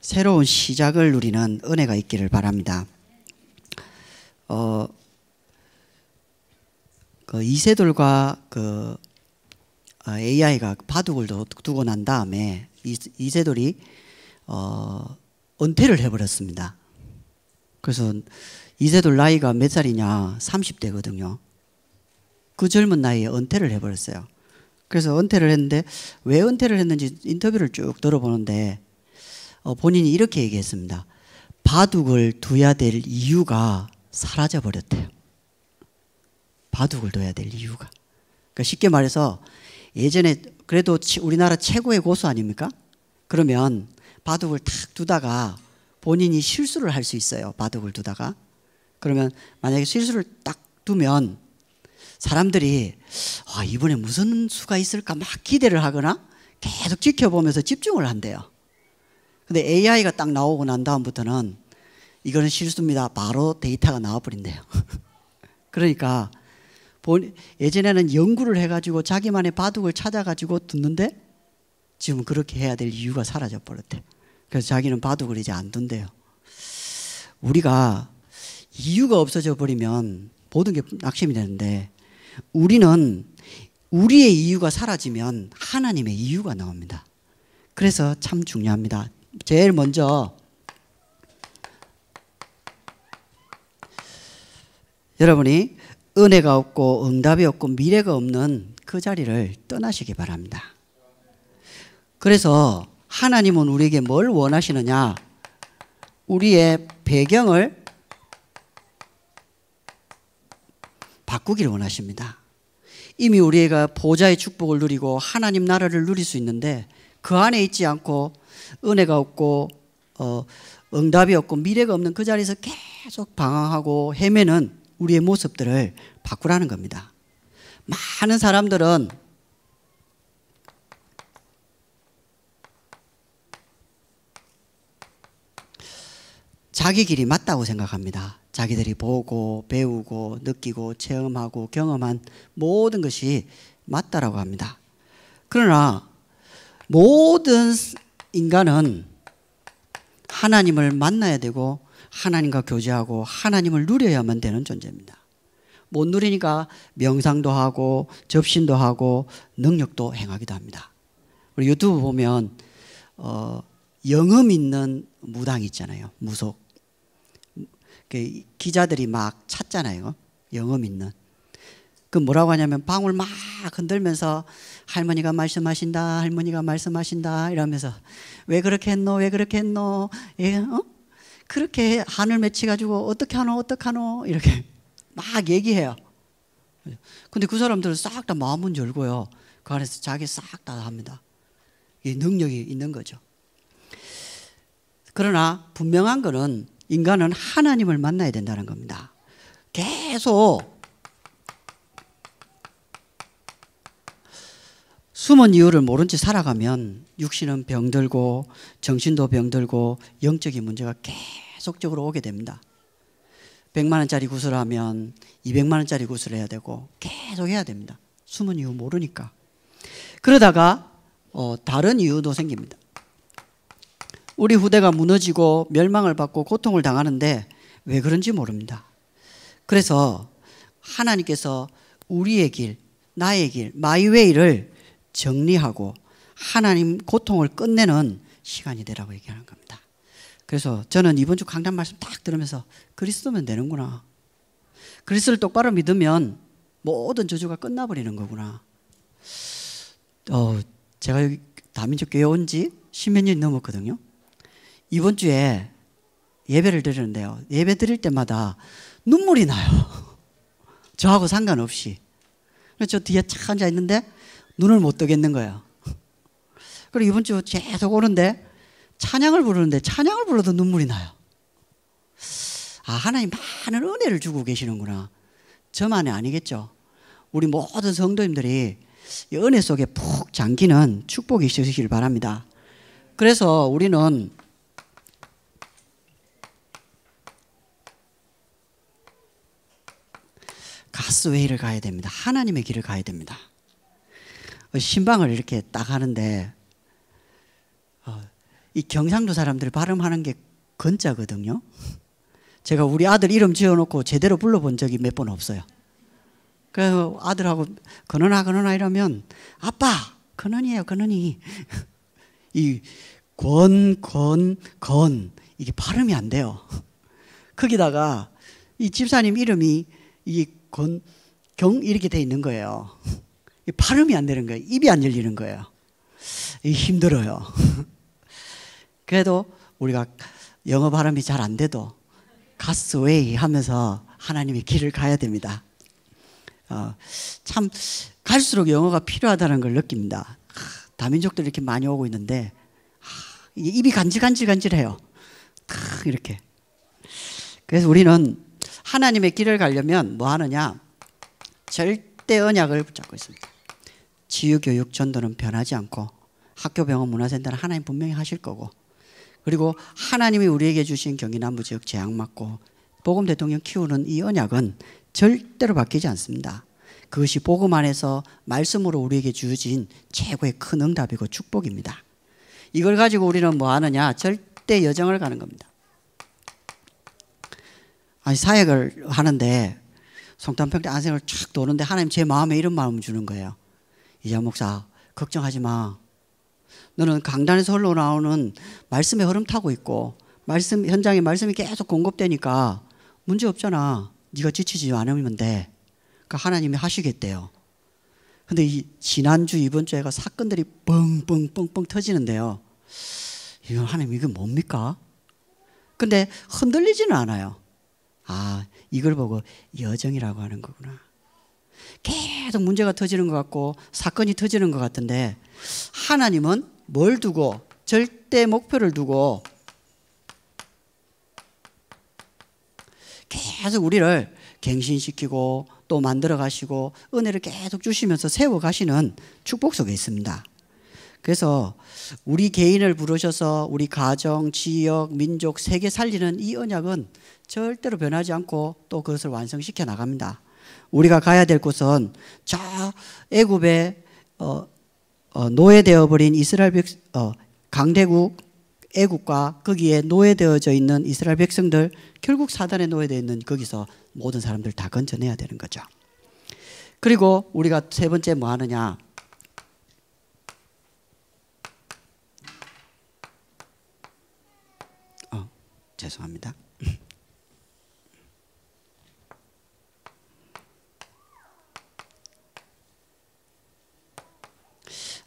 새로운 시작을 누리는 은혜가 있기를 바랍니다. 어, 그 이세돌과 그 아, AI가 바둑을 두고 난 다음에 이세돌이 어, 은퇴를 해버렸습니다. 그래서 이세돌 나이가 몇 살이냐? 30대거든요. 그 젊은 나이에 은퇴를 해버렸어요. 그래서 은퇴를 했는데 왜 은퇴를 했는지 인터뷰를 쭉 들어보는데 어, 본인이 이렇게 얘기했습니다. 바둑을 둬야 될 이유가 사라져 버렸대요. 바둑을 둬야 될 이유가. 그러니까 쉽게 말해서 예전에 그래도 우리나라 최고의 고수 아닙니까? 그러면 바둑을 탁 두다가 본인이 실수를 할 수 있어요. 바둑을 두다가. 그러면 만약에 실수를 딱 두면 사람들이 아, 이번에 무슨 수가 있을까 막 기대를 하거나 계속 지켜보면서 집중을 한대요. 근데 AI가 딱 나오고 난 다음부터는 이거는 실수입니다. 바로 데이터가 나와버린대요. 그러니까 예전에는 연구를 해가지고 자기만의 바둑을 찾아가지고 듣는데 지금 그렇게 해야 될 이유가 사라져 버렸대. 그래서 자기는 바둑을 이제 안 둔대요. 우리가 이유가 없어져 버리면 모든 게 낙심이 되는데 우리는 우리의 이유가 사라지면 하나님의 이유가 나옵니다. 그래서 참 중요합니다. 제일 먼저 여러분이 은혜가 없고 응답이 없고 미래가 없는 그 자리를 떠나시기 바랍니다. 그래서 하나님은 우리에게 뭘 원하시느냐? 우리의 배경을 바꾸기를 원하십니다. 이미 우리가 보좌의 축복을 누리고 하나님 나라를 누릴 수 있는데 그 안에 있지 않고 은혜가 없고 어, 응답이 없고 미래가 없는 그 자리에서 계속 방황하고 헤매는 우리의 모습들을 바꾸라는 겁니다. 많은 사람들은 자기 길이 맞다고 생각합니다. 자기들이 보고 배우고 느끼고 체험하고 경험한 모든 것이 맞다라고 합니다. 그러나 모든 인간은 하나님을 만나야 되고 하나님과 교제하고 하나님을 누려야만 되는 존재입니다. 못 누리니까 명상도 하고 접신도 하고 능력도 행하기도 합니다. 우리 유튜브 보면 어, 영음 있는 무당 있잖아요. 무속. 그 기자들이 막 찾잖아요. 영음 있는. 그 뭐라고 하냐면 방울 막 흔들면서 할머니가 말씀하신다, 할머니가 말씀하신다 이러면서 왜 그렇게 했노, 왜 그렇게 했노, 예, 어? 그렇게 한을 맺혀가지고 어떻게 하노, 어떻게 하노 이렇게 막 얘기해요. 근데 그 사람들은 싹 다 마음은 열고요. 그 안에서 자기 싹 다 합니다. 이 능력이 있는 거죠. 그러나 분명한 것은 인간은 하나님을 만나야 된다는 겁니다. 계속 숨은 이유를 모른 채 살아가면 육신은 병들고 정신도 병들고 영적인 문제가 계속적으로 오게 됩니다. 100만 원짜리 구슬하면 200만 원짜리 구슬해야 되고 계속 해야 됩니다. 숨은 이유 모르니까. 그러다가 어, 다른 이유도 생깁니다. 우리 후대가 무너지고 멸망을 받고 고통을 당하는데 왜 그런지 모릅니다. 그래서 하나님께서 우리의 길, 나의 길, 마이웨이를 정리하고 하나님 고통을 끝내는 시간이 되라고 얘기하는 겁니다. 그래서 저는 이번 주 강단 말씀 딱 들으면서 그리스도면 되는구나. 그리스도를 똑바로 믿으면 모든 저주가 끝나버리는 거구나. 어, 제가 여기 다민족 교회 온 지 십몇 년이 넘었거든요. 이번 주에 예배를 드리는데요. 예배 드릴 때마다 눈물이 나요. 저하고 상관없이. 저 뒤에 착 앉아 있는데 눈을 못 뜨겠는 거야. 그리고 이번 주 계속 오는데 찬양을 부르는데 찬양을 불러도 눈물이 나요. 아, 하나님 많은 은혜를 주고 계시는구나. 저만이 아니겠죠. 우리 모든 성도님들이 은혜 속에 푹 잠기는 축복이 있으시길 바랍니다. 그래서 우리는 가스웨이를 가야 됩니다. 하나님의 길을 가야 됩니다. 그 신방을 이렇게 딱 하는데 어, 이 경상도 사람들이 발음하는 게 건자거든요. 제가 우리 아들 이름 지어놓고 제대로 불러본 적이 몇 번 없어요. 그래서 아들하고 건은아 건은아 이러면 아빠 건은이에요 건은이 이권권건 이게 발음이 안 돼요. 거기다가 이 집사님 이름이 이권경 이렇게 돼 있는 거예요. 발음이 안 되는 거예요. 입이 안 열리는 거예요. 힘들어요. 그래도 우리가 영어 발음이 잘 안 돼도 가스웨이 하면서 하나님의 길을 가야 됩니다. 어, 참 갈수록 영어가 필요하다는 걸 느낍니다. 아, 다민족들이 이렇게 많이 오고 있는데 아, 입이 간질간질간질해요. 아, 이렇게. 그래서 우리는 하나님의 길을 가려면 뭐 하느냐? 절대 언약을 붙잡고 있습니다. 치유교육 전도는 변하지 않고 학교병원 문화센터는 하나님 분명히 하실 거고 그리고 하나님이 우리에게 주신 경기남부 지역 재앙 맞고 복음 대통령 키우는 이 언약은 절대로 바뀌지 않습니다. 그것이 복음 안에서 말씀으로 우리에게 주어진 최고의 큰 응답이고 축복입니다. 이걸 가지고 우리는 뭐 하느냐? 절대 여정을 가는 겁니다. 아니 사역을 하는데 송탄평대 안생을 쫙 도는데 하나님 제 마음에 이런 마음 을 주는 거예요. 이장 목사 걱정하지 마. 너는 강단에서 흘러나오는 말씀의 흐름 타고 있고 말씀 현장에 말씀이 계속 공급되니까 문제 없잖아. 네가 지치지 않으면 돼. 그 하나님이 하시겠대요. 근데 이 지난주 이번 주에가 사건들이 뻥뻥뻥뻥 터지는데요. 이건 하나님 이게 뭡니까? 근데 흔들리지는 않아요. 아, 이걸 보고 여정이라고 하는 거구나. 계속 문제가 터지는 것 같고 사건이 터지는 것 같은데 하나님은 뭘 두고 절대 목표를 두고 계속 우리를 갱신시키고 또 만들어 가시고 은혜를 계속 주시면서 세워 가시는 축복 속에 있습니다. 그래서 우리 개인을 부르셔서 우리 가정, 지역, 민족, 세계 살리는 이 언약은 절대로 변하지 않고 또 그것을 완성시켜 나갑니다. 우리가 가야 될 곳은 저애굽에 어, 어, 노예되어 버린 이스라엘 백 어, 강대국 애국과 거기에 노예되어져 있는 이스라엘 백성들 결국 사단에 노예되어 있는 거기서 모든 사람들 다 건져내야 되는 거죠. 그리고 우리가 세 번째 뭐 하느냐? 어, 죄송합니다.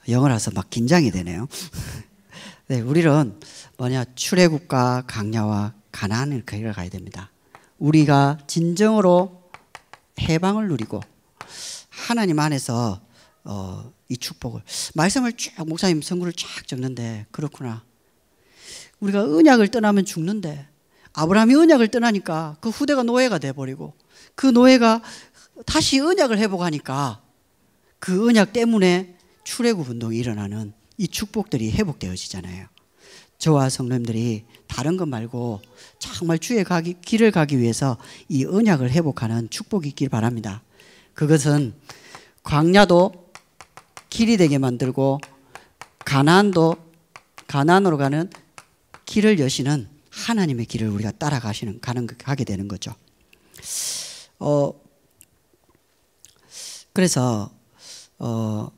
영어라서 막 긴장이 되네요. 네, 우리는 뭐냐 출애굽과 강야와 가나을 걸어가야 됩니다. 우리가 진정으로 해방을 누리고 하나님 안에서 어, 이 축복을 말씀을 쭉 목사님 선구를 쫙 적는데 그렇구나. 우리가 언약을 떠나면 죽는데 아브라함이 언약을 떠나니까 그 후대가 노예가 돼 버리고 그 노예가 다시 언약을 회복하니까 그 언약 때문에 출애굽 운동이 일어나는 이 축복들이 회복되어지잖아요. 저와 성님들이 다른 것 말고 정말 주의 가기, 길을 가기 위해서 이 언약을 회복하는 축복이 있길 바랍니다. 그것은 광야도 길이 되게 만들고 가난도 가난으로 가는 길을 여시는 하나님의 길을 우리가 따라가시는 가는 가게 되는 거죠. 어 그래서 어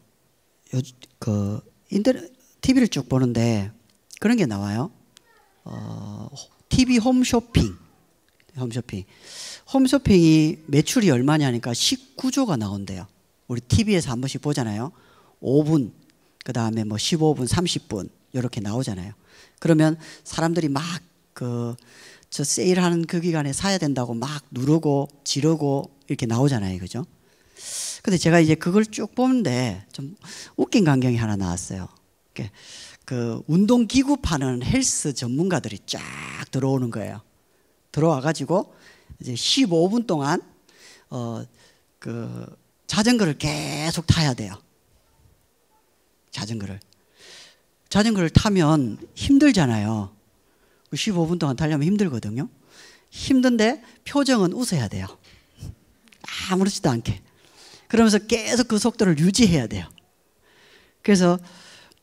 요, 그 인터넷 TV를 쭉 보는데 그런 게 나와요. 어, TV 홈쇼핑. 홈쇼핑. 홈쇼핑이 매출이 얼마냐니까 19조가 나온대요. 우리 TV에서 한 번씩 보잖아요. 5분, 그 다음에 뭐 15분, 30분, 이렇게 나오잖아요. 그러면 사람들이 막 그, 저 세일하는 그 기간에 사야 된다고 막 누르고 지르고 이렇게 나오잖아요. 그죠? 근데 제가 이제 그걸 쭉 보는데 좀 웃긴 광경이 하나 나왔어요. 그 운동기구 파는 헬스 전문가들이 쫙 들어오는 거예요. 들어와가지고 이제 15분 동안 어, 그 자전거를 계속 타야 돼요. 자전거를. 자전거를 타면 힘들잖아요. 15분 그 동안 달려면 힘들거든요. 힘든데 표정은 웃어야 돼요. 아무렇지도 않게. 그러면서 계속 그 속도를 유지해야 돼요. 그래서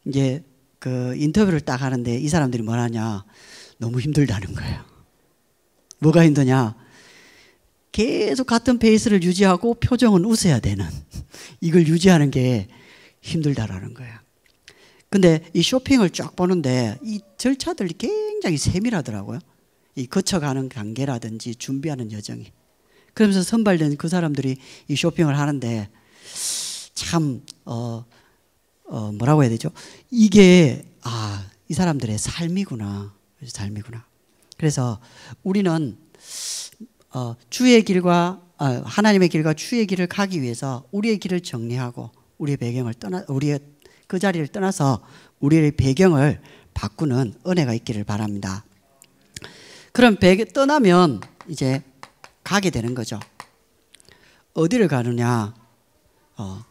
이제 그 인터뷰를 딱 하는데 이 사람들이 뭐라냐 너무 힘들다는 거예요. 뭐가 힘드냐? 계속 같은 페이스를 유지하고 표정은 웃어야 되는 이걸 유지하는 게 힘들다라는 거야. 근데 이 쇼핑을 쫙 보는데 이 절차들이 굉장히 세밀하더라고요. 이 거쳐가는 관계라든지 준비하는 여정이. 그러면서 선발된 그 사람들이 이 쇼핑을 하는데 참, 어, 어 뭐라고 해야 되죠? 이게, 아, 이 사람들의 삶이구나. 삶이구나. 그래서 우리는 어, 주의 길과 어, 하나님의 길과 주의 길을 가기 위해서 우리의 길을 정리하고 우리의 배경을 떠나 우리의 그 자리를 떠나서 우리의 배경을 바꾸는 은혜가 있기를 바랍니다. 그럼 배, 떠나면 이제 가게 되는 거죠. 어디를 가느냐? 어.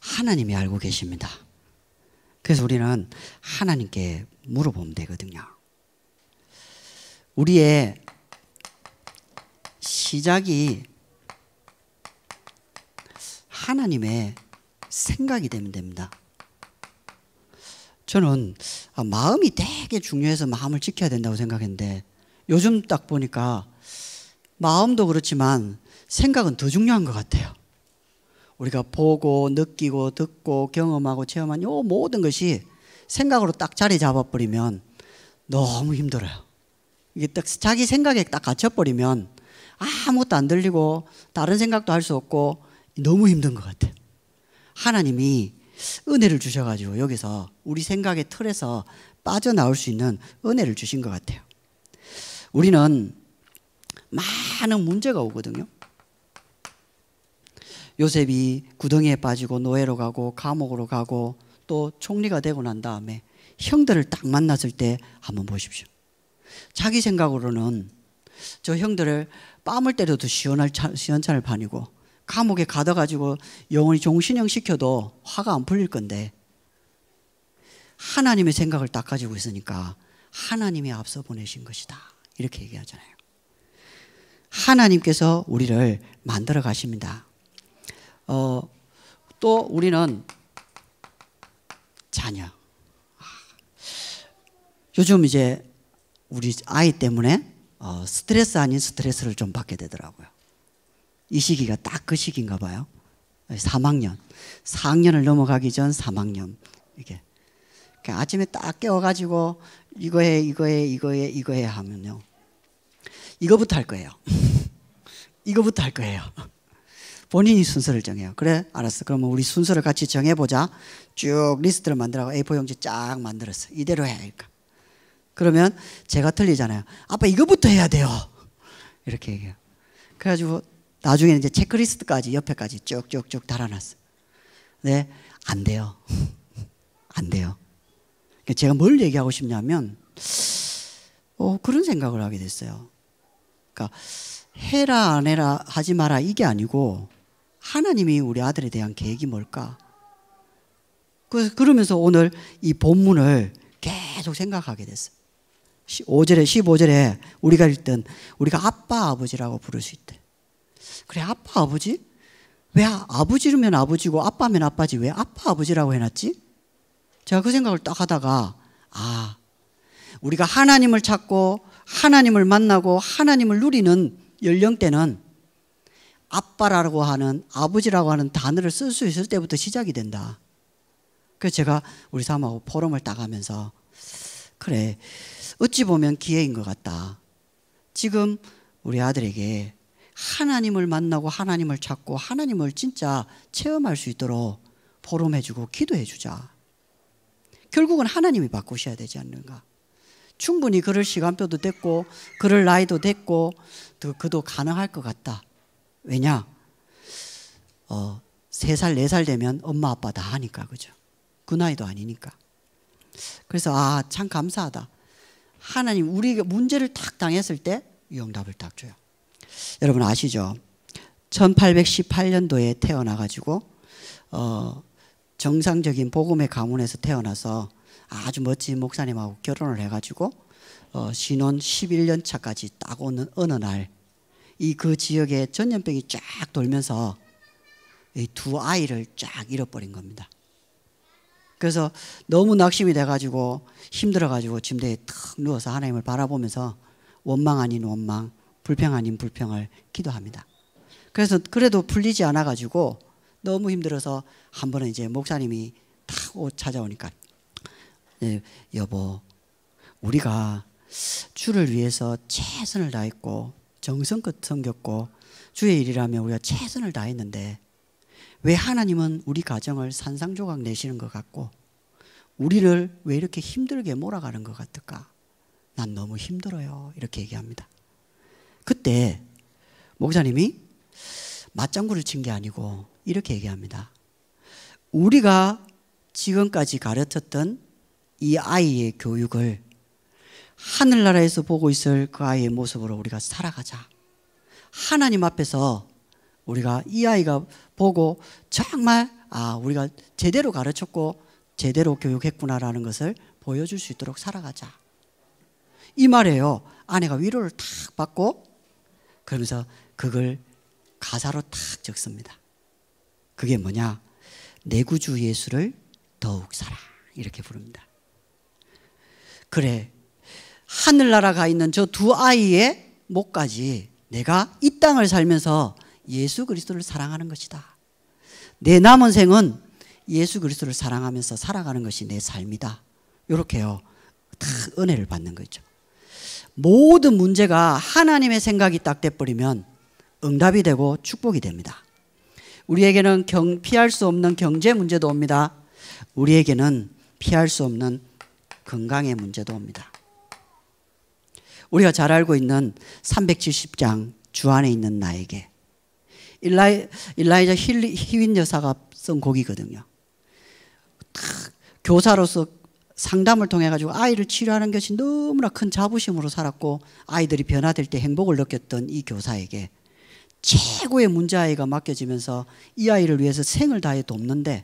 하나님이 알고 계십니다. 그래서 우리는 하나님께 물어보면 되거든요. 우리의 시작이 하나님의 생각이 되면 됩니다. 저는 아, 마음이 되게 중요해서 마음을 지켜야 된다고 생각했는데 요즘 딱 보니까 마음도 그렇지만 생각은 더 중요한 것 같아요. 우리가 보고 느끼고 듣고 경험하고 체험한 요 모든 것이 생각으로 딱 자리 잡아버리면 너무 힘들어요. 이게 딱 자기 생각에 딱 갇혀버리면 아무것도 안 들리고 다른 생각도 할 수 없고 너무 힘든 것 같아요. 하나님이 은혜를 주셔가지고 여기서 우리 생각의 틀에서 빠져나올 수 있는 은혜를 주신 것 같아요. 우리는 많은 문제가 오거든요. 요셉이 구덩이에 빠지고 노예로 가고 감옥으로 가고 또 총리가 되고 난 다음에 형들을 딱 만났을 때 한번 보십시오. 자기 생각으로는 저 형들을 뺨을 때려도 시원할 시원찮을 판이고 감옥에 가둬가지고 영원히 종신형 시켜도 화가 안 풀릴 건데 하나님의 생각을 딱 가지고 있으니까 하나님이 앞서 보내신 것이다. 이렇게 얘기하잖아요. 하나님께서 우리를 만들어 가십니다. 어, 또 우리는 자녀. 요즘 이제 우리 아이 때문에 어, 스트레스 아닌 스트레스를 좀 받게 되더라고요. 이 시기가 딱 그 시기인가 봐요. 3학년. 4학년을 넘어가기 전 3학년. 이게. 그러니까 아침에 딱 깨워가지고 이거 해, 이거 해, 이거 해, 이거 해 하면요. 이거부터 할 거예요. 이거부터 할 거예요. 본인이 순서를 정해요. 그래, 알았어. 그러면 우리 순서를 같이 정해보자. 쭉 리스트를 만들라고 A4 용지 쫙 만들었어. 이대로 해. 야할까 그러면 제가 틀리잖아요. 아빠 이거부터 해야 돼요. 이렇게 얘기해요. 그래가지고 나중에 이제 체크리스트까지 옆에까지 쭉쭉쭉 달아놨어요. 네, 안 돼요. 안 돼요. 그러니까 제가 뭘 얘기하고 싶냐면, 어, 그런 생각을 하게 됐어요. 그러니까 해라 안 해라 하지 마라 이게 아니고 하나님이 우리 아들에 대한 계획이 뭘까? 그래서 그러면서 오늘 이 본문을 계속 생각하게 됐어요. 5절에 15절에 우리가 읽던 우리가 아빠 아버지라고 부를 수 있대. 그래 아빠 아버지? 왜 아, 아버지면 아버지고 아빠면 아빠지 왜 아빠 아버지라고 해놨지? 제가 그 생각을 딱 하다가 아 우리가 하나님을 찾고 하나님을 만나고 하나님을 누리는 연령대는 아빠라고 하는 아버지라고 하는 단어를 쓸 수 있을 때부터 시작이 된다. 그래서 제가 우리 삼하고 포럼을 딱하면서 그래 어찌 보면 기회인 것 같다. 지금 우리 아들에게 하나님을 만나고 하나님을 찾고 하나님을 진짜 체험할 수 있도록 보름해주고 기도해주자. 결국은 하나님이 바꾸셔야 되지 않는가. 충분히 그럴 시간표도 됐고 그럴 나이도 됐고 그도 가능할 것 같다. 왜냐? 어, 세살네살 네 되면 엄마, 아빠 다 하니까, 그죠? 그 나이도 아니니까. 그래서, 아, 참 감사하다. 하나님, 우리가 문제를 탁 당했을 때, 이 응답을 딱 줘요. 여러분 아시죠? 1818년도에 태어나가지고 어 정상적인 복음의 가문에서 태어나서 아주 멋진 목사님하고 결혼을 해가지고 어 신혼 11년 차까지 딱 오는 어느 날 이 그 지역에 전염병이 쫙 돌면서 이 두 아이를 쫙 잃어버린 겁니다. 그래서 너무 낙심이 돼가지고 힘들어가지고 침대에 탁 누워서 하나님을 바라보면서 원망 아닌 원망, 불평 아닌 불평을 기도합니다. 그래서 그래도 풀리지 않아 가지고 너무 힘들어서 한 번은 이제 목사님이 탁 찾아오니까 예, 여보 우리가 주를 위해서 최선을 다했고 정성껏 섬겼고 주의 일이라면 우리가 최선을 다했는데 왜 하나님은 우리 가정을 산상조각 내시는 것 같고 우리를 왜 이렇게 힘들게 몰아가는 것 같을까? 난 너무 힘들어요. 이렇게 얘기합니다. 그때 목사님이 맞장구를 친 게 아니고 이렇게 얘기합니다. 우리가 지금까지 가르쳤던 이 아이의 교육을 하늘나라에서 보고 있을 그 아이의 모습으로 우리가 살아가자. 하나님 앞에서 우리가 이 아이가 보고 정말 아, 우리가 제대로 가르쳤고 제대로 교육했구나라는 것을 보여줄 수 있도록 살아가자. 이 말에요. 아내가 위로를 탁 받고 그러면서 그걸 가사로 탁 적습니다. 그게 뭐냐? 내 구주 예수를 더욱 사랑 이렇게 부릅니다. 그래 하늘나라가 있는 저 두 아이의 목까지 내가 이 땅을 살면서 예수 그리스도를 사랑하는 것이다. 내 남은 생은 예수 그리스도를 사랑하면서 살아가는 것이 내 삶이다. 이렇게요. 다 은혜를 받는 거죠. 모든 문제가 하나님의 생각이 딱 돼버리면 응답이 되고 축복이 됩니다. 우리에게는 경, 피할 수 없는 경제 문제도 옵니다. 우리에게는 피할 수 없는 건강의 문제도 옵니다. 우리가 잘 알고 있는 370장 주안에 있는 나에게 일라이, 일라이자 힐, 휘윈 여사가 쓴 곡이거든요. 교사로서 상담을 통해 가지고 아이를 치료하는 것이 너무나 큰 자부심으로 살았고 아이들이 변화될 때 행복을 느꼈던 이 교사에게 최고의 문제아이가 맡겨지면서 이 아이를 위해서 생을 다해 돕는데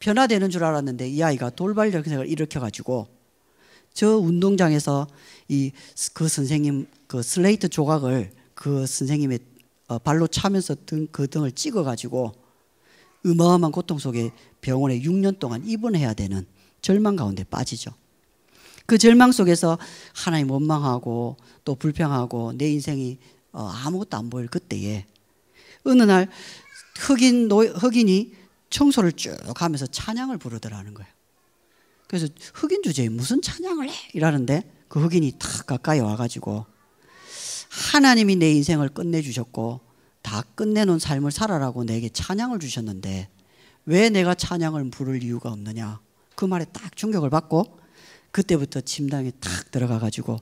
변화되는 줄 알았는데 이 아이가 돌발 현상을 일으켜 가지고 저 운동장에서 이 그 선생님 그 슬레이트 조각을 그 선생님의 어, 발로 차면서 등 그 등을 찍어 가지고 어마어마한 고통 속에 병원에 6년 동안 입원해야 되는 절망 가운데 빠지죠. 그 절망 속에서 하나님 원망하고 또 불평하고 내 인생이 어, 아무것도 안 보일 그때에 어느 날 흑인 노, 흑인이 청소를 쭉 하면서 찬양을 부르더라는 거예요. 그래서 흑인 주제에 무슨 찬양을 해? 이라는데 그 흑인이 탁 가까이 와가지고 하나님이 내 인생을 끝내주셨고 다 끝내놓은 삶을 살아라고 내게 찬양을 주셨는데 왜 내가 찬양을 부를 이유가 없느냐? 그 말에 딱 충격을 받고 그때부터 침당에 탁 들어가 가지고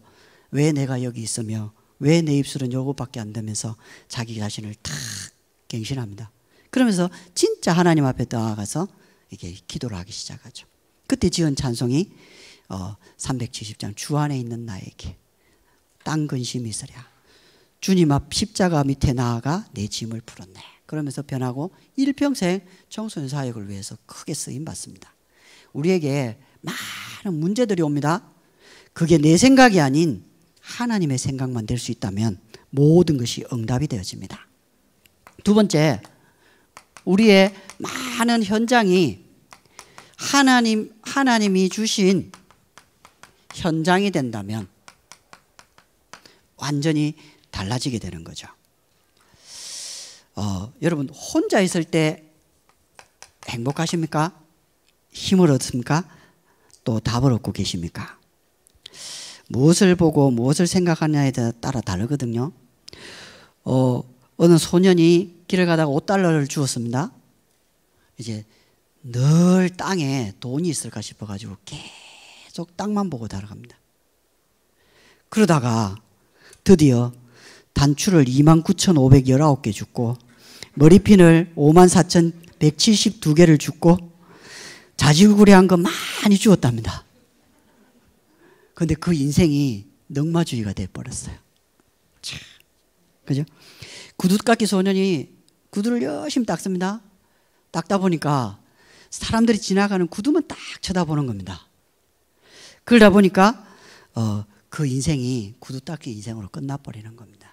왜 내가 여기 있으며 왜 내 입술은 요것밖에 안 되면서 자기 자신을 탁 갱신합니다. 그러면서 진짜 하나님 앞에 나아가서 이게 기도를 하기 시작하죠. 그때 지은 찬송이 어, 370장 주 안에 있는 나에게 땅 근심이 있으랴 주님 앞 십자가 밑에 나아가 내 짐을 풀었네 그러면서 변하고 일평생 청소년 사역을 위해서 크게 쓰임 받습니다. 우리에게 많은 문제들이 옵니다. 그게 내 생각이 아닌 하나님의 생각만 될 수 있다면 모든 것이 응답이 되어집니다. 두 번째, 우리의 많은 현장이 하나님, 하나님이 주신 현장이 된다면 완전히 달라지게 되는 거죠. 어, 여러분, 혼자 있을 때 행복하십니까? 힘을 얻습니까? 또 답을 얻고 계십니까? 무엇을 보고 무엇을 생각하냐에 따라 다르거든요. 어, 어느 소년이 길을 가다가 5달러를 주었습니다. 이제 늘 땅에 돈이 있을까 싶어가지고 계속 땅만 보고 달아갑니다. 그러다가 드디어 단추를 29,519개 줍고 머리핀을 54,172개를 줍고 자질구리한거 많이 주었답니다. 근데 그 인생이 넉마주의가 돼버렸어요. 그죠? 구두깎이 소년이 구두를 열심히 닦습니다. 닦다 보니까 사람들이 지나가는 구두만 딱 쳐다보는 겁니다. 그러다 보니까 어, 그 인생이 구두 닦이 인생으로 끝나버리는 겁니다.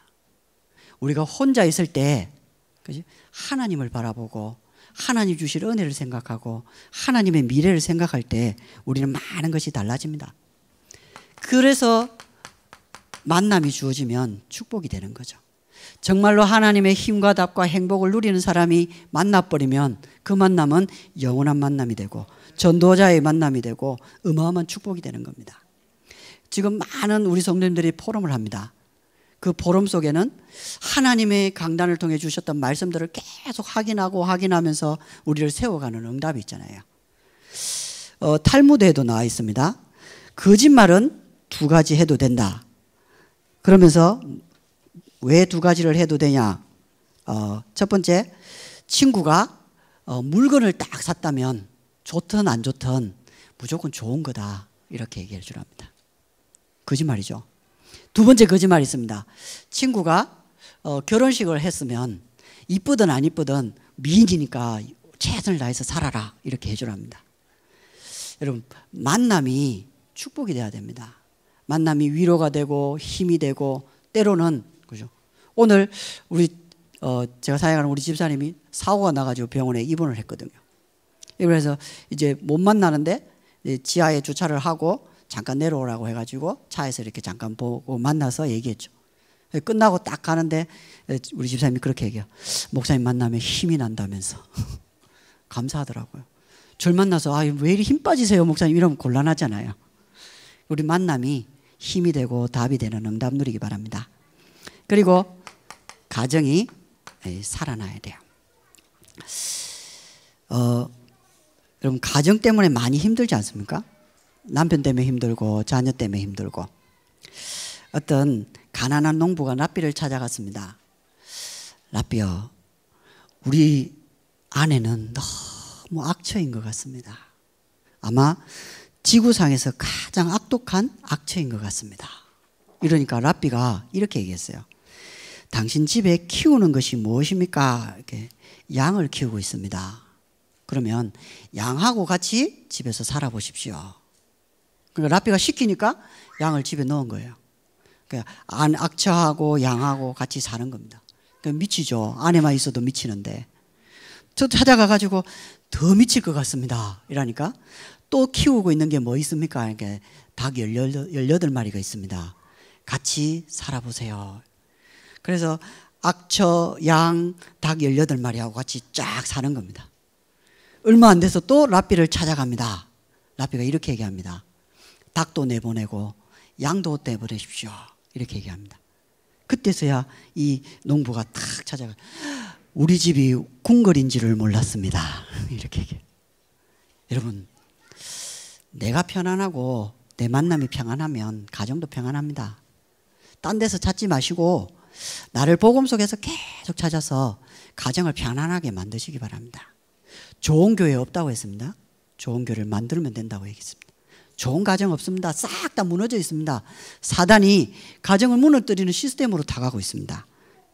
우리가 혼자 있을 때그죠 하나님을 바라보고 하나님 주실 은혜를 생각하고 하나님의 미래를 생각할 때 우리는 많은 것이 달라집니다. 그래서 만남이 주어지면 축복이 되는 거죠. 정말로 하나님의 힘과 답과 행복을 누리는 사람이 만나버리면 그 만남은 영원한 만남이 되고 전도자의 만남이 되고 어마어마한 축복이 되는 겁니다. 지금 많은 우리 성도님들이 포럼을 합니다. 그 보름 속에는 하나님의 강단을 통해 주셨던 말씀들을 계속 확인하고 확인하면서 우리를 세워가는 응답이 있잖아요. 어, 탈무드에도 나와 있습니다. 거짓말은 두 가지 해도 된다. 그러면서 왜 두 가지를 해도 되냐? 어, 첫 번째, 친구가 어, 물건을 딱 샀다면 좋든 안 좋든 무조건 좋은 거다. 이렇게 얘기해 주랍니다. 거짓말이죠. 두 번째 거짓말이 있습니다. 친구가 어, 결혼식을 했으면 이쁘든 안 이쁘든 미인이니까 최선을 다해서 살아라 이렇게 해주랍니다. 여러분 만남이 축복이 돼야 됩니다. 만남이 위로가 되고 힘이 되고 때로는 그죠. 오늘 우리 어, 제가 사역하는 우리 집사님이 사고가 나가지고 병원에 입원을 했거든요. 그래서 이제 못 만나는데 지하에 주차를 하고 잠깐 내려오라고 해가지고 차에서 이렇게 잠깐 보고 만나서 얘기했죠. 끝나고 딱 가는데 우리 집사님이 그렇게 얘기해요. 목사님 만나면 힘이 난다면서. 감사하더라고요. 절 만나서 아, 왜 이리 힘 빠지세요, 목사님? 이러면 곤란하잖아요. 우리 만남이 힘이 되고 답이 되는 응답 누리기 바랍니다. 그리고 가정이 살아나야 돼요. 어, 여러분, 가정 때문에 많이 힘들지 않습니까? 남편 때문에 힘들고 자녀 때문에 힘들고 어떤 가난한 농부가 랍비를 찾아갔습니다. 랍비여, 우리 아내는 너무 악처인 것 같습니다. 아마 지구상에서 가장 악독한 악처인 것 같습니다. 이러니까 랍비가 이렇게 얘기했어요. 당신 집에 키우는 것이 무엇입니까? 이렇게 양을 키우고 있습니다. 그러면 양하고 같이 집에서 살아보십시오. 그러니까 라피가 시키니까 양을 집에 넣은 거예요. 그러니까 안 악처하고 양하고 같이 사는 겁니다. 그러니까 미치죠. 안에만 있어도 미치는데. 저 찾아가 가지고 더 미칠 것 같습니다. 이러니까 또 키우고 있는 게 뭐 있습니까? 이렇게 닭 18마리가 있습니다. 같이 살아보세요. 그래서 악처, 양, 닭 18마리하고 같이 쫙 사는 겁니다. 얼마 안 돼서 또 라삐를 찾아갑니다. 라삐가 이렇게 얘기합니다. 닭도 내보내고 양도 내보내십시오. 이렇게 얘기합니다. 그때서야 이 농부가 탁 찾아가 우리 집이 궁궐인 지를 몰랐습니다. 이렇게 얘기 여러분 내가 편안하고 내 만남이 평안하면 가정도 평안합니다. 딴 데서 찾지 마시고 나를 복음 속에서 계속 찾아서 가정을 편안하게 만드시기 바랍니다. 좋은 교회 없다고 했습니다. 좋은 교회를 만들면 된다고 얘기했습니다. 좋은 가정 없습니다. 싹 다 무너져 있습니다. 사단이 가정을 무너뜨리는 시스템으로 다가고 있습니다.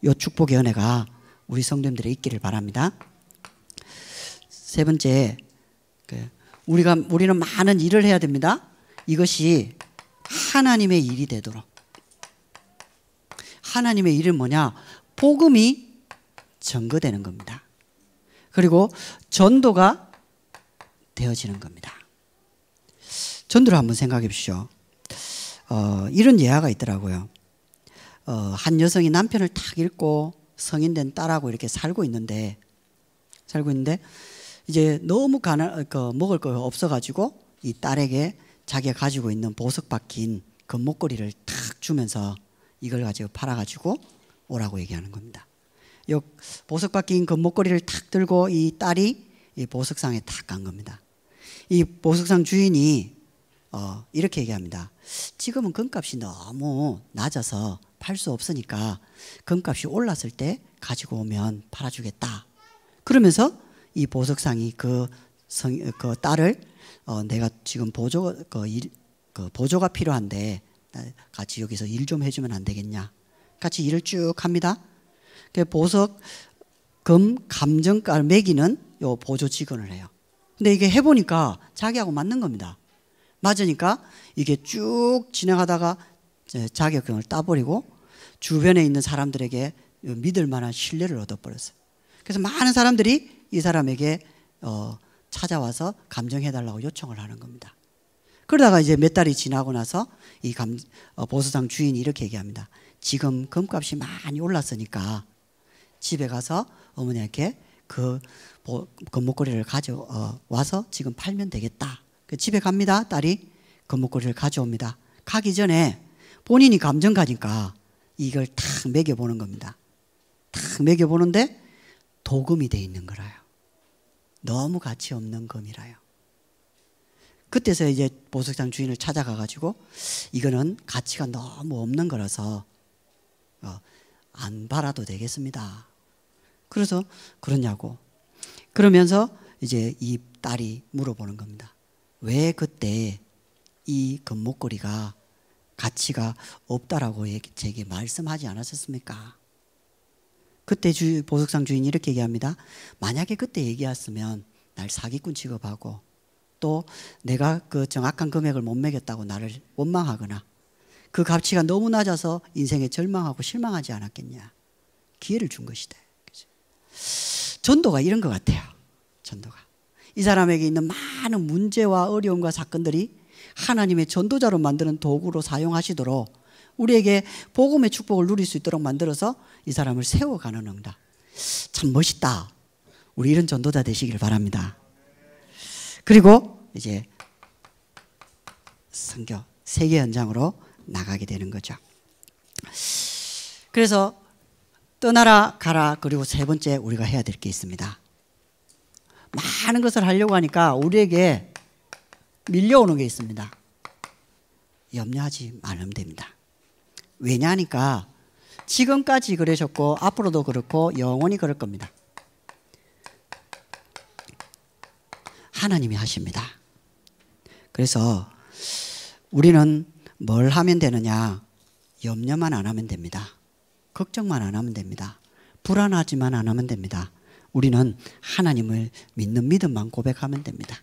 요 축복의 은혜가 우리 성도님들의 있기를 바랍니다. 세 번째, 그 우리가 우리는 많은 일을 해야 됩니다. 이것이 하나님의 일이 되도록 하나님의 일은 뭐냐? 복음이 전거되는 겁니다. 그리고 전도가 되어지는 겁니다. 전두를 한번 생각해 보십시오. 어, 이런 예화가 있더라고요. 어, 한 여성이 남편을 탁 잃고 성인된 딸하고 이렇게 살고 있는데 살고 있는데 이제 너무 가난 그 먹을 거 없어가지고 이 딸에게 자기가 가지고 있는 보석 박힌 그 목걸이를 탁 주면서 이걸 가지고 팔아가지고 오라고 얘기하는 겁니다. 요 보석 박힌 그 목걸이를 탁 들고 이 딸이 이 보석상에 탁 간 겁니다. 이 보석상 주인이 어, 이렇게 얘기합니다. 지금은 금값이 너무 낮아서 팔 수 없으니까 금값이 올랐을 때 가지고 오면 팔아주겠다. 그러면서 이 보석상이 그, 성, 그 딸을 어, 내가 지금 보조, 그 일, 그 보조가 필요한데 같이 여기서 일 좀 해주면 안 되겠냐. 같이 일을 쭉 합니다. 그 보석, 금, 감정가를 매기는 요 보조 직원을 해요. 근데 이게 해보니까 자기하고 맞는 겁니다. 맞으니까 이게 쭉 진행하다가 자격증을 따버리고 주변에 있는 사람들에게 믿을 만한 신뢰를 얻어버렸어요. 그래서 많은 사람들이 이 사람에게 어, 찾아와서 감정해달라고 요청을 하는 겁니다. 그러다가 이제 몇 달이 지나고 나서 이 감, 어, 보수상 주인이 이렇게 얘기합니다. 지금 금값이 많이 올랐으니까 집에 가서 어머니한테 그 금목걸이를 가져와서 지금 팔면 되겠다. 그 집에 갑니다. 딸이 금목걸이를 가져옵니다. 가기 전에 본인이 감정 가니까 이걸 탁 매겨보는 겁니다. 탁 매겨보는데 도금이 돼 있는 거라요. 너무 가치 없는 금이라요. 그때서 이제 보석장 주인을 찾아가 가지고 이거는 가치가 너무 없는 거라서 어, 안 팔아도 되겠습니다. 그래서 그러냐고 그러면서 이제 이 딸이 물어보는 겁니다. 왜 그때 이 금목걸이가 가치가 없다라고 제게 말씀하지 않았었습니까? 그때 주, 보석상 주인이 이렇게 얘기합니다. 만약에 그때 얘기했으면 날 사기꾼 취급하고 또 내가 그 정확한 금액을 못 매겼다고 나를 원망하거나 그 값치가 너무 낮아서 인생에 절망하고 실망하지 않았겠냐. 기회를 준 것이다. 전도가 이런 것 같아요. 전도가. 이 사람에게 있는 많은 문제와 어려움과 사건들이 하나님의 전도자로 만드는 도구로 사용하시도록 우리에게 복음의 축복을 누릴 수 있도록 만들어서 이 사람을 세워가는 응답. 참 멋있다. 우리 이런 전도자 되시길 바랍니다. 그리고 이제 성교 세계 현장으로 나가게 되는 거죠. 그래서 떠나라 가라 그리고 세 번째 우리가 해야 될 게 있습니다. 많은 것을 하려고 하니까 우리에게 밀려오는 게 있습니다. 염려하지 말면 됩니다. 왜냐하니까 지금까지 그러셨고 앞으로도 그렇고 영원히 그럴 겁니다. 하나님이 하십니다. 그래서 우리는 뭘 하면 되느냐? 염려만 안 하면 됩니다. 걱정만 안 하면 됩니다. 불안하지만 안 하면 됩니다. 우리는 하나님을 믿는 믿음만 고백하면 됩니다.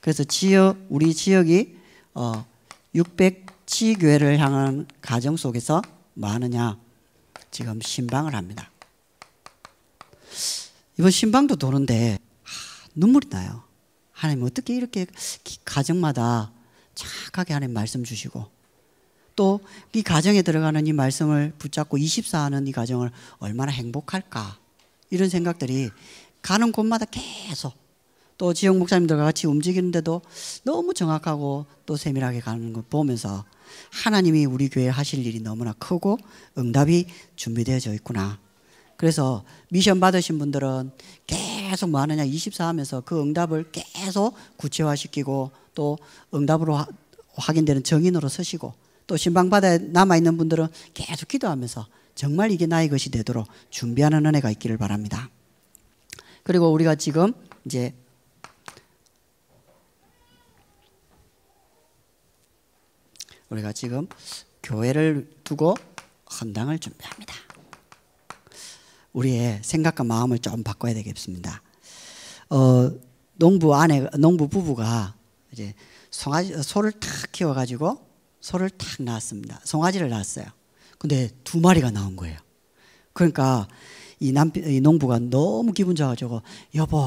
그래서 지역 우리 지역이 어, 6 0 0교회를 향한 가정 속에서 뭐 하느냐 지금 신방을 합니다. 이번 신방도 도는데 하, 눈물이 나요. 하나님 어떻게 이렇게 가정마다 착하게 하나님 말씀 주시고 또 이 가정에 들어가는 이 말씀을 붙잡고 24하는 이 가정을 얼마나 행복할까 이런 생각들이 가는 곳마다 계속 또 지역 목사님들과 같이 움직이는데도 너무 정확하고 또 세밀하게 가는 걸 보면서 하나님이 우리 교회 에 하실 일이 너무나 크고 응답이 준비되어져 있구나. 그래서 미션 받으신 분들은 계속 뭐 하느냐 24하면서 그 응답을 계속 구체화시키고 또 응답으로 하, 확인되는 정인으로 서시고 또 신방받아 남아있는 분들은 계속 기도하면서 정말 이게 나의 것이 되도록 준비하는 은혜가 있기를 바랍니다. 그리고 우리가 지금 이제 우리가 지금 교회를 두고 헌당을 준비합니다. 우리의 생각과 마음을 좀 바꿔야 되겠습니다. 어, 농부 아내, 농부 부부가 이제 송아지, 소를 탁 키워가지고 소를 탁 낳았습니다. 송아지를 낳았어요. 근데 두 마리가 나온 거예요. 그러니까 이 남편, 이 농부가 너무 기분 좋아가지고 여보,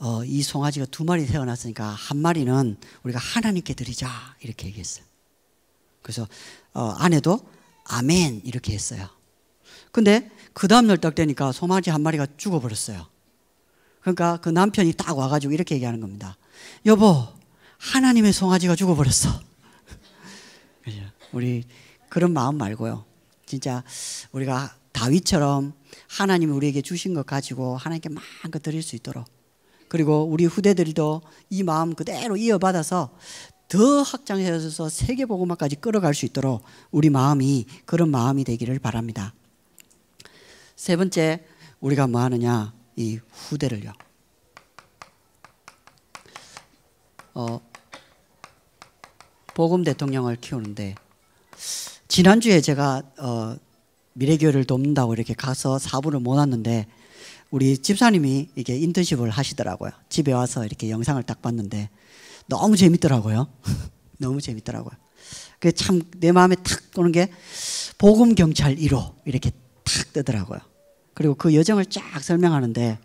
어, 이 송아지가 두 마리 태어났으니까 한 마리는 우리가 하나님께 드리자 이렇게 얘기했어요. 그래서 어, 아내도 아멘 이렇게 했어요. 근데 그 다음날 딱 되니까 송아지 한 마리가 죽어버렸어요. 그러니까 그 남편이 딱 와가지고 이렇게 얘기하는 겁니다. 여보, 하나님의 송아지가 죽어버렸어. 우리 그런 마음 말고요. 진짜 우리가 다윗처럼 하나님이 우리에게 주신 것 가지고 하나님께 마음껏 드릴 수 있도록 그리고 우리 후대들도 이 마음 그대로 이어받아서 더 확장해서 세계보고마까지 끌어갈 수 있도록 우리 마음이 그런 마음이 되기를 바랍니다. 세 번째 우리가 뭐 하느냐 이 후대를요. 어, 복음 대통령을 키우는데 지난주에 제가 어, 미래교회를 돕는다고 이렇게 가서 사부를 모았는데 우리 집사님이 이게 인턴십을 하시더라고요. 집에 와서 이렇게 영상을 딱 봤는데 너무 재밌더라고요. 너무 재밌더라고요. 그게 참 내 마음에 탁 도는 게 복음 경찰 1호 이렇게 탁 뜨더라고요. 그리고 그 여정을 쫙 설명하는데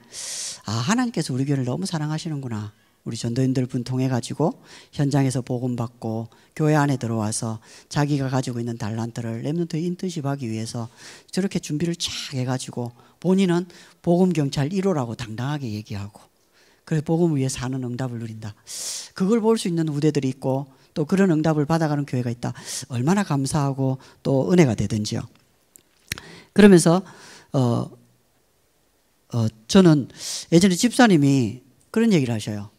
아 하나님께서 우리 교회를 너무 사랑하시는구나. 우리 전도인들 분 통해 가지고 현장에서 복음 받고 교회 안에 들어와서 자기가 가지고 있는 달란트를 렘넌트 인턴십하기 위해서 저렇게 준비를 쫙 해가지고 본인은 복음 경찰 1호라고 당당하게 얘기하고 그래 복음 위해 사는 응답을 누린다. 그걸 볼 수 있는 우대들이 있고 또 그런 응답을 받아가는 교회가 있다. 얼마나 감사하고 또 은혜가 되든지요. 그러면서 어, 어 저는 예전에 집사님이 그런 얘기를 하셔요.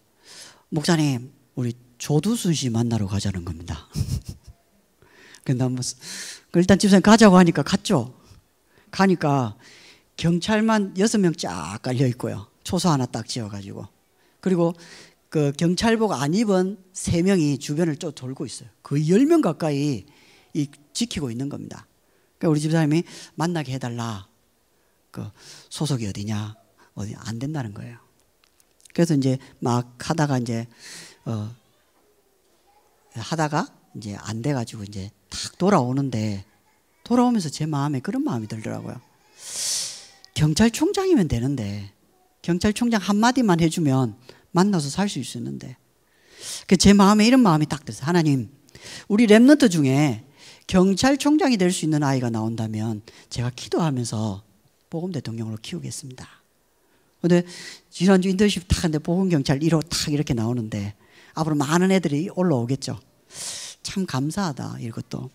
목사님, 우리 조두순 씨 만나러 가자는 겁니다. 근데 한번, 그 일단 집사님 가자고 하니까 갔죠. 가니까 경찰만 여섯 명 쫙 깔려있고요. 초소 하나 딱 지어가지고. 그리고 그 경찰복 안 입은 세 명이 주변을 쭉 돌고 있어요. 거열명 가까이 이 지키고 있는 겁니다. 그러니까 우리 집사님이 만나게 해달라. 그 소속이 어디냐? 어디 안 된다는 거예요. 그래서 이제 막 하다가 이제 어 하다가 이제 안 돼가지고 이제 탁 돌아오는데 돌아오면서 제 마음에 그런 마음이 들더라고요. 경찰총장이면 되는데 경찰총장 한마디만 해주면 만나서 살 수 있었는데 그 제 마음에 이런 마음이 딱 들어서 하나님 우리 랩런트 중에 경찰총장이 될 수 있는 아이가 나온다면 제가 기도하면서 보금 대통령으로 키우겠습니다. 근데 지난주 인턴십 탁하데 보건경찰 1호 탁 이렇게 나오는데 앞으로 많은 애들이 올라오겠죠. 참 감사하다, 이것도.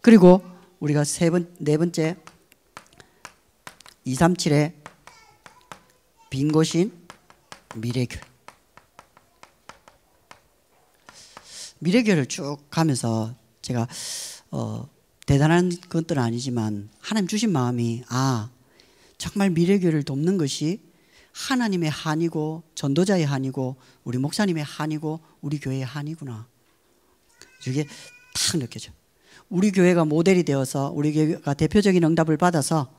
그리고 우리가 세 번, 네 번째 237에 빈 곳인 미래교미래교를쭉 가면서 제가 어, 대단한 것들은 아니지만 하나님 주신 마음이 아 정말 미래교를 돕는 것이 하나님의 한이고 전도자의 한이고 우리 목사님의 한이고 우리 교회의 한이구나. 이게 탁 느껴져. 우리 교회가 모델이 되어서 우리 교회가 대표적인 응답을 받아서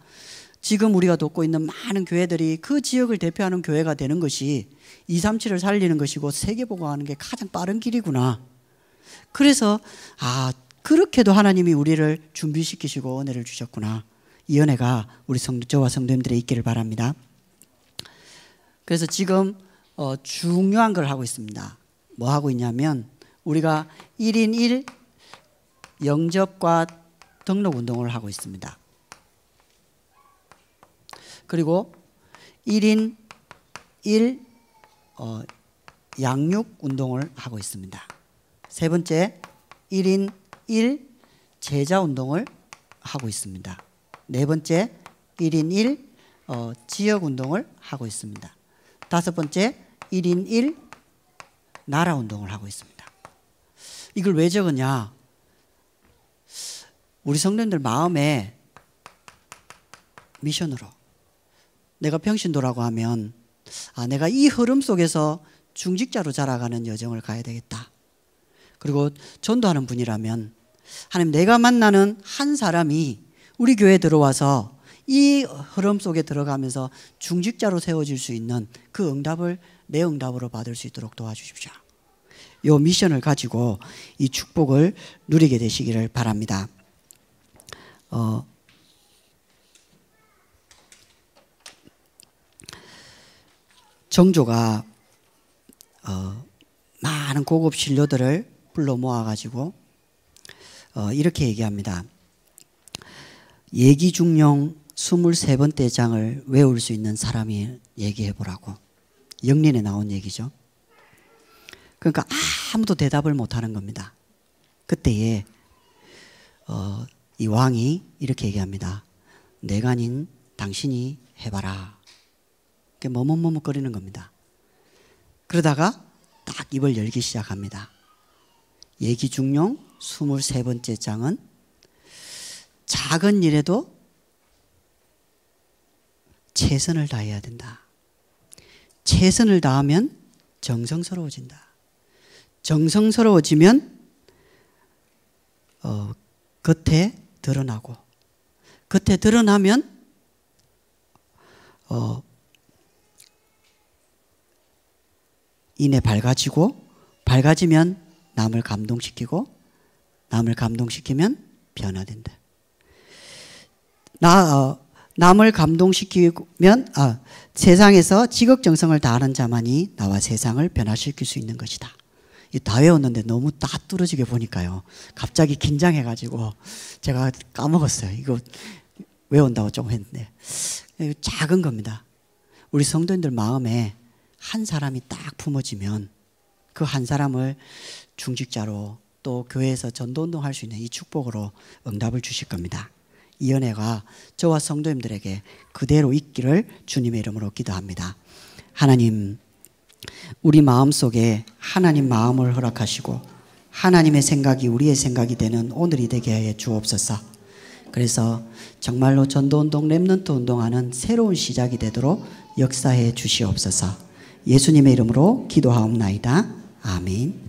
지금 우리가 돕고 있는 많은 교회들이 그 지역을 대표하는 교회가 되는 것이 237을 살리는 것이고 세계 보고하는 게 가장 빠른 길이구나. 그래서 아 그렇게도 하나님이 우리를 준비시키시고 은혜를 주셨구나. 이 은혜가 우리 성도와 성도님들이 있기를 바랍니다. 그래서 지금 어, 중요한 걸 하고 있습니다. 뭐 하고 있냐면 우리가 1인 1 영접과 등록 운동을 하고 있습니다. 그리고 1인 1 어, 양육 운동을 하고 있습니다. 세 번째 1인 1 제자 운동을 하고 있습니다. 네 번째 1인 1 어, 지역 운동을 하고 있습니다. 다섯 번째 1인 1 나라 운동을 하고 있습니다. 이걸 왜 적었냐? 우리 성도들 마음에 미션으로 내가 평신도라고 하면 아 내가 이 흐름 속에서 중직자로 자라가는 여정을 가야 되겠다. 그리고 전도하는 분이라면 하나님 내가 만나는 한 사람이 우리 교회에 들어와서 이 흐름 속에 들어가면서 중직자로 세워질 수 있는 그 응답을 내 응답으로 받을 수 있도록 도와주십시오. 요 미션을 가지고 이 축복을 누리게 되시기를 바랍니다. 어, 정조가 어, 많은 고급 신료들을 불러 모아가지고 어, 이렇게 얘기합니다. 예기중용 23번째 장을 외울 수 있는 사람이 얘기해 보라고. 영린에 나온 얘기죠. 그러니까 아무도 대답을 못 하는 겁니다. 그때에 어, 이 왕이 이렇게 얘기합니다. 내가 아닌 당신이 해봐라. 이렇게 머뭇머뭇거리는 겁니다. 그러다가 딱 입을 열기 시작합니다. 예기중용 23번째 장은 작은 일에도 최선을 다해야 된다. 최선을 다하면 정성스러워진다. 정성스러워지면 어, 겉에 드러나고 겉에 드러나면 어, 인해 밝아지고 밝아지면 남을 감동시키고 남을 감동시키면 변화된다. 나, 어, 남을 감동시키면 아, 세상에서 지극정성을 다하는 자만이 나와 세상을 변화시킬 수 있는 것이다. 다 외웠는데 너무 다 뚫어지게 보니까요. 갑자기 긴장해가지고 제가 까먹었어요. 이거 외운다고 좀 했는데. 예, 작은 겁니다. 우리 성도님들 마음에 한 사람이 딱 품어지면 그 한 사람을 중직자로 또 교회에서 전도운동 할수 있는 이 축복으로 응답을 주실 겁니다. 이 은혜가 저와 성도님들에게 그대로 있기를 주님의 이름으로 기도합니다. 하나님, 우리 마음 속에 하나님 마음을 허락하시고 하나님의 생각이 우리의 생각이 되는 오늘이 되게 해 주옵소서. 그래서 정말로 전도운동, 랩런트 운동하는 새로운 시작이 되도록 역사해 주시옵소서. 예수님의 이름으로 기도하옵나이다. 아멘.